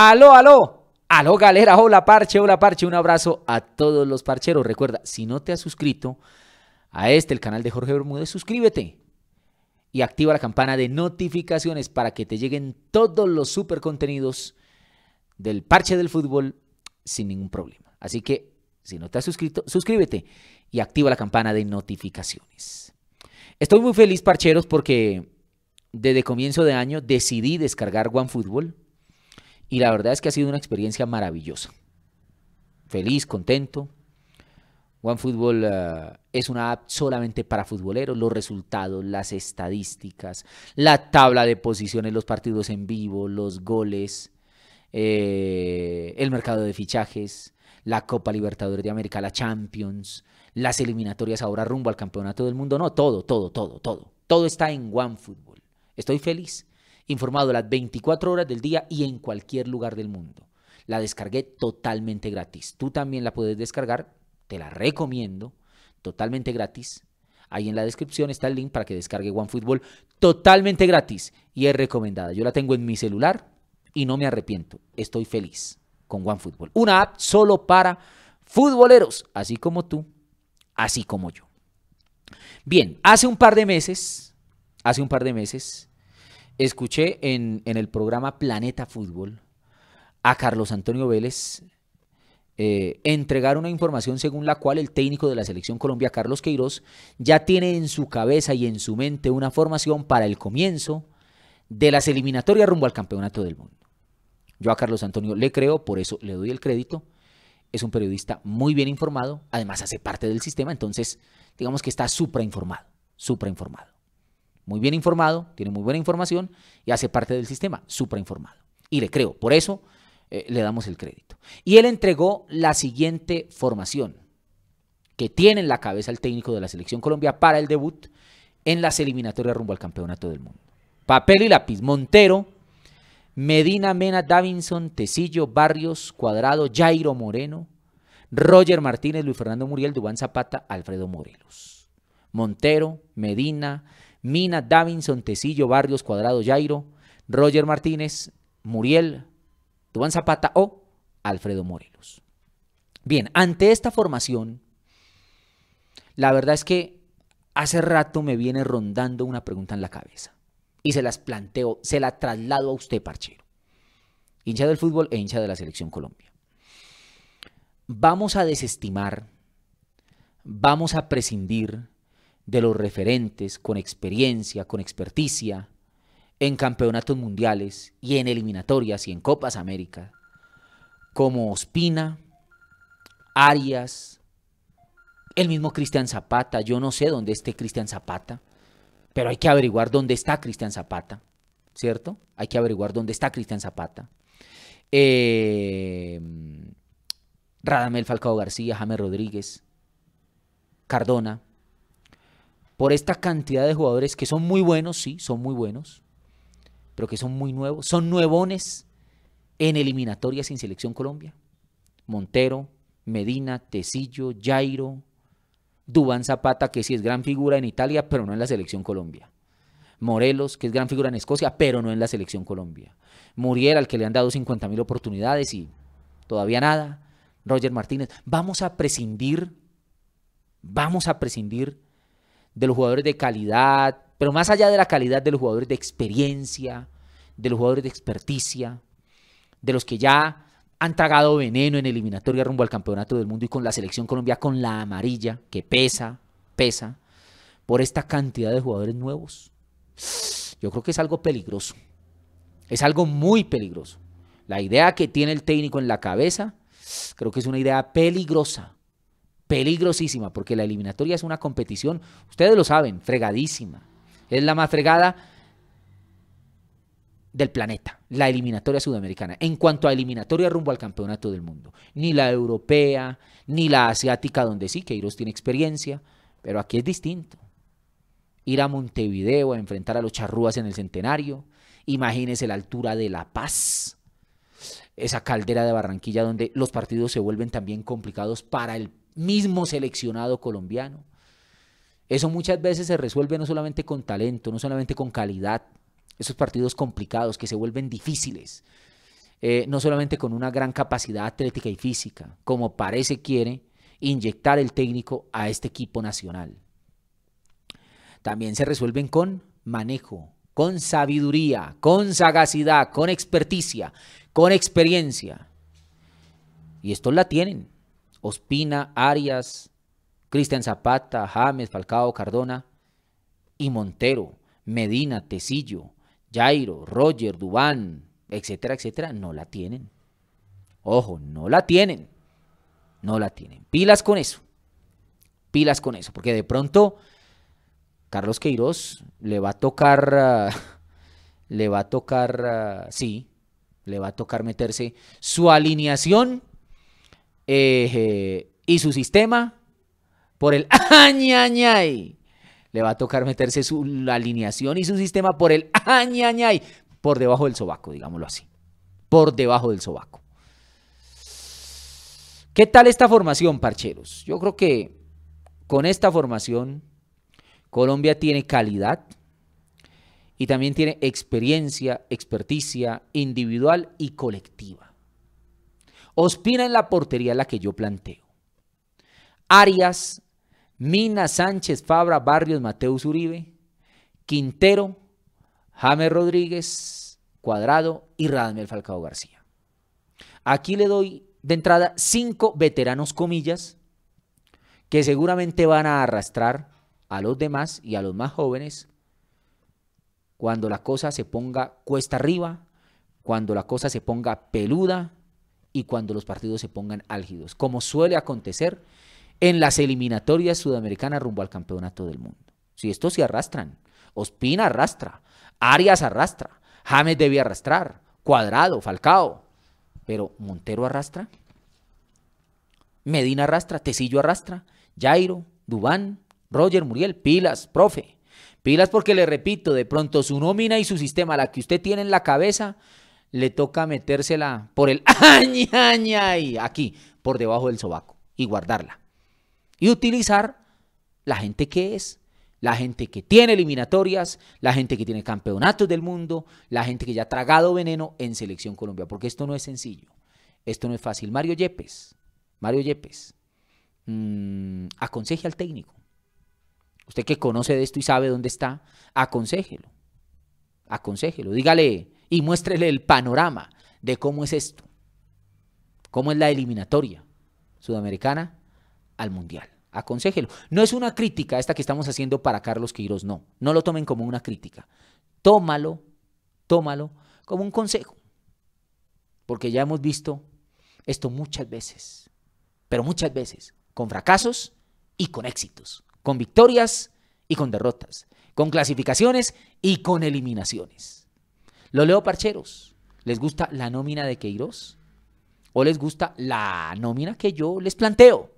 Aló, aló. Aló, galera. Hola, parche. Hola, parche. Un abrazo a todos los parcheros. Recuerda, si no te has suscrito a este, el canal de Jorge Bermúdez, suscríbete y activa la campana de notificaciones para que te lleguen todos los super contenidos del parche del fútbol sin ningún problema. Así que, si no te has suscrito, suscríbete y activa la campana de notificaciones. Estoy muy feliz, parcheros, porque desde comienzo de año decidí descargar OneFootball y la verdad es que ha sido una experiencia maravillosa. Feliz, contento. OneFootball eh, es una app solamente para futboleros. Los resultados, las estadísticas, la tabla de posiciones, los partidos en vivo, los goles, eh, el mercado de fichajes, la Copa Libertadores de América, la Champions, las eliminatorias ahora rumbo al Campeonato del Mundo. No, todo, todo, todo, todo. Todo está en OneFootball. Estoy feliz informado las 24 horas del día y en cualquier lugar del mundo. La descargué totalmente gratis. Tú también la puedes descargar, te la recomiendo, totalmente gratis. Ahí en la descripción está el link para que descargue OneFootball totalmente gratis y es recomendada. Yo la tengo en mi celular y no me arrepiento. Estoy feliz con OneFootball. Una app solo para futboleros, así como tú, así como yo. Bien, hace un par de meses, hace un par de meses, escuché en, el programa Planeta Fútbol a Carlos Antonio Vélez eh, entregar una información según la cual el técnico de la selección Colombia, Carlos Queiroz, ya tiene en su cabeza y en su mente una formación para el comienzo de las eliminatorias rumbo al campeonato del mundo. Yo a Carlos Antonio le creo, por eso le doy el crédito. Es un periodista muy bien informado, además hace parte del sistema, entonces digamos que está suprainformado, informado muy bien informado, tiene muy buena información y hace parte del sistema, informado. Y le creo, por eso eh, le damos el crédito. Y él entregó la siguiente formación que tiene en la cabeza el técnico de la selección Colombia para el debut en las eliminatorias rumbo al campeonato del mundo. Papel y lápiz, Montero, Medina, Mena, Davinson, Tecillo, Barrios, Cuadrado, Jairo Moreno, Roger Martínez, Luis Fernando Muriel, Dubán Zapata, Alfredo Morelos. Montero, Medina, Mina, Davinson, Tecillo, Barrios, Cuadrado, Jairo, Roger Martínez, Muriel, Duan Zapata o Alfredo Morelos. Bien, ante esta formación, la verdad es que hace rato me viene rondando una pregunta en la cabeza y se las planteo, se la traslado a usted, parchero, hincha del fútbol e hincha de la selección Colombia. Vamos a desestimar, vamos a prescindir de los referentes con experiencia, con experticia, en campeonatos mundiales y en eliminatorias y en Copas América, como Ospina, Arias, el mismo Cristian Zapata, yo no sé dónde esté Cristian Zapata, pero hay que averiguar dónde está Cristian Zapata, ¿cierto? Hay que averiguar dónde está Cristian Zapata. Eh, Radamel Falcao García, James Rodríguez, Cardona, por esta cantidad de jugadores que son muy buenos, sí, son muy buenos, pero que son muy nuevos, son nuevones en eliminatorias sin Selección Colombia. Montero, Medina, Tecillo, Jairo, Dubán Zapata, que sí es gran figura en Italia, pero no en la Selección Colombia. Morelos, que es gran figura en Escocia, pero no en la Selección Colombia. Muriel, al que le han dado 50.000 oportunidades y todavía nada. Roger Martínez, vamos a prescindir, vamos a prescindir de los jugadores de calidad, pero más allá de la calidad de los jugadores de experiencia, de los jugadores de experticia, de los que ya han tragado veneno en eliminatoria rumbo al campeonato del mundo y con la selección Colombia con la amarilla, que pesa, pesa, por esta cantidad de jugadores nuevos. Yo creo que es algo peligroso. Es algo muy peligroso. La idea que tiene el técnico en la cabeza, creo que es una idea peligrosa peligrosísima, porque la eliminatoria es una competición, ustedes lo saben, fregadísima. Es la más fregada del planeta, la eliminatoria sudamericana, en cuanto a eliminatoria rumbo al campeonato del mundo. Ni la europea, ni la asiática, donde sí, Queiroz tiene experiencia, pero aquí es distinto. Ir a Montevideo a enfrentar a los charrúas en el centenario, imagínense la altura de La Paz, esa caldera de Barranquilla donde los partidos se vuelven también complicados para el mismo seleccionado colombiano. Eso muchas veces se resuelve no solamente con talento, no solamente con calidad, esos partidos complicados que se vuelven difíciles, eh, no solamente con una gran capacidad atlética y física, como parece quiere inyectar el técnico a este equipo nacional. También se resuelven con manejo, con sabiduría, con sagacidad, con experticia, con experiencia. Y esto la tienen. Ospina, Arias, Cristian Zapata, James, Falcao, Cardona y Montero, Medina, Tecillo, Jairo, Roger, Dubán, etcétera, etcétera, no la tienen. Ojo, no la tienen. No la tienen. Pilas con eso. Pilas con eso. Porque de pronto Carlos Queiroz le va a tocar, ah, le va a tocar, ah, sí, le va a tocar meterse su alineación eh, y su sistema, por el añañay, le va a tocar meterse su alineación y su sistema por el añañay, por debajo del sobaco, digámoslo así. Por debajo del sobaco. ¿Qué tal esta formación, parcheros? Yo creo que con esta formación Colombia tiene calidad y también tiene experiencia, experticia individual y colectiva. Ospina en la portería la que yo planteo. Arias, Mina, Sánchez, Fabra, Barrios, Mateus Uribe, Quintero, James Rodríguez, Cuadrado y Radamel Falcao García. Aquí le doy de entrada cinco veteranos comillas que seguramente van a arrastrar a los demás y a los más jóvenes cuando la cosa se ponga cuesta arriba, cuando la cosa se ponga peluda y cuando los partidos se pongan álgidos, como suele acontecer en las eliminatorias sudamericanas rumbo al campeonato del mundo. Si estos se arrastran, Ospina arrastra, Arias arrastra, James debía arrastrar, Cuadrado, Falcao, pero Montero arrastra, Medina arrastra, Tecillo arrastra, Jairo, Dubán, Roger Muriel, pilas, profe. Pilas porque le repito, de pronto su nómina y su sistema, la que usted tiene en la cabeza, le toca metérsela por el añi, aquí, por debajo del sobaco y guardarla. Y utilizar la gente que es, la gente que tiene eliminatorias, la gente que tiene campeonatos del mundo, la gente que ya ha tragado veneno en Selección Colombia, porque esto no es sencillo, esto no es fácil. Mario Yepes, Mario Yepes, mm, aconseje al técnico. Usted que conoce de esto y sabe dónde está, aconsejelo. Aconsejelo. Dígale, y muéstrele el panorama de cómo es esto, cómo es la eliminatoria sudamericana al mundial. Aconsejelo. No es una crítica esta que estamos haciendo para Carlos Quirós, no. No lo tomen como una crítica. Tómalo, tómalo como un consejo. Porque ya hemos visto esto muchas veces, pero muchas veces, con fracasos y con éxitos, con victorias y con derrotas, con clasificaciones y con eliminaciones. Lo leo parcheros. ¿Les gusta la nómina de Queiroz? ¿O les gusta la nómina que yo les planteo?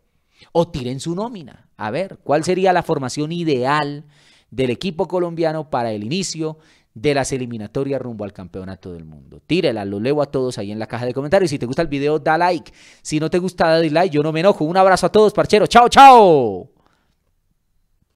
O tiren su nómina. A ver, ¿cuál sería la formación ideal del equipo colombiano para el inicio de las eliminatorias rumbo al campeonato del mundo. Tírela, lo leo a todos ahí en la caja de comentarios. Si te gusta el video, da like. Si no te gusta, da like. Yo no me enojo. Un abrazo a todos, parcheros. ¡Chao, Chao, chao.